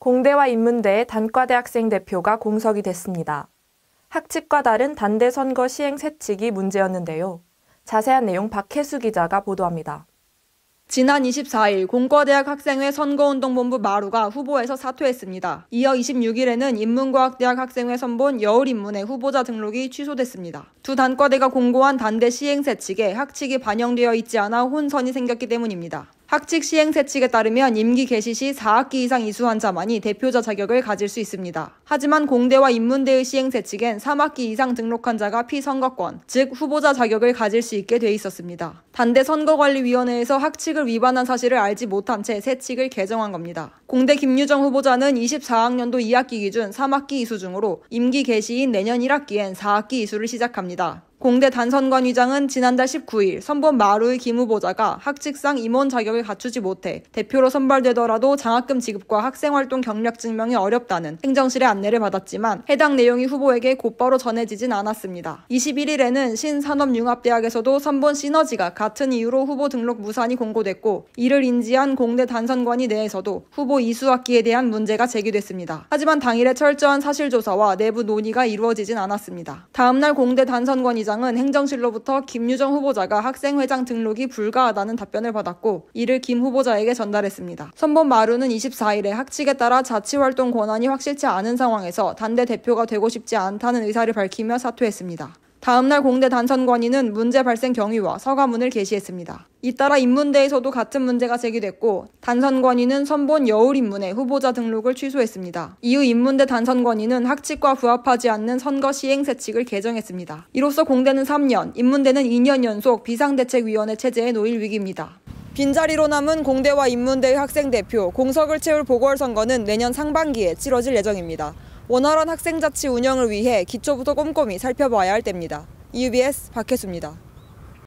공대와 인문대의 단과대 학생 대표가 공석이 됐습니다. 학칙과 다른 단대 선거 시행 세칙이 문제였는데요. 자세한 내용 박혜수 기자가 보도합니다. 지난 24일 공과대학 학생회 선거운동본부 마루가 후보에서 사퇴했습니다. 이어 26일에는 인문과학대학 학생회 선본 여울인문의 후보자 등록이 취소됐습니다. 두 단과대가 공고한 단대 시행세칙에 학칙이 반영되어 있지 않아 혼선이 생겼기 때문입니다. 학칙 시행 세칙에 따르면 임기 개시 시 4학기 이상 이수한 자만이 대표자 자격을 가질 수 있습니다. 하지만 공대와 인문대의 시행 세칙엔 3학기 이상 등록한 자가 피선거권, 즉 후보자 자격을 가질 수 있게 돼 있었습니다. 단대 선거관리위원회에서 학칙을 위반한 사실을 알지 못한 채 세칙을 개정한 겁니다. 공대 김유정 후보자는 24학년도 2학기 기준 3학기 이수 중으로 임기 개시인 내년 1학기엔 4학기 이수를 시작합니다. 공대 단선관 위장은 지난달 19일 선본 마루의김 후보자가 학칙상 임원 자격을 갖추지 못해 대표로 선발되더라도 장학금 지급과 학생활동 경력 증명이 어렵다는 행정실의 안내를 받았지만 해당 내용이 후보에게 곧바로 전해지진 않았습니다. 21일에는 신산업융합대학에서도 선본 시너지가 같은 이유로 후보 등록 무산이 공고됐고 이를 인지한 공대 단선관이 내에서도 후보 이수학기에 대한 문제가 제기됐습니다. 하지만 당일에 철저한 사실조사와 내부 논의가 이루어지진 않았습니다. 다음날 공대 단선관이 회장은 행정실로부터 김유정 후보자가 학생회장 등록이 불가하다는 답변을 받았고 이를 김 후보자에게 전달했습니다. 선본 마루는 24일에 학칙에 따라 자치활동 권한이 확실치 않은 상황에서 단대 대표가 되고 싶지 않다는 의사를 밝히며 사퇴했습니다. 다음날 공대 단선관위는 문제 발생 경위와 서가문을 게시했습니다. 잇따라 인문대에서도 같은 문제가 제기됐고 단선관위는 선본 여울 인문의 후보자 등록을 취소했습니다. 이후 인문대 단선관위는 학칙과 부합하지 않는 선거 시행 세칙을 개정했습니다. 이로써 공대는 3년, 인문대는 2년 연속 비상대책위원회 체제에 놓일 위기입니다. 빈자리로 남은 공대와 인문대의 학생 대표 공석을 채울 보궐선거는 내년 상반기에 치러질 예정입니다. 원활한 학생자치 운영을 위해 기초부터 꼼꼼히 살펴봐야 할 때입니다. UBS 박혜수입니다.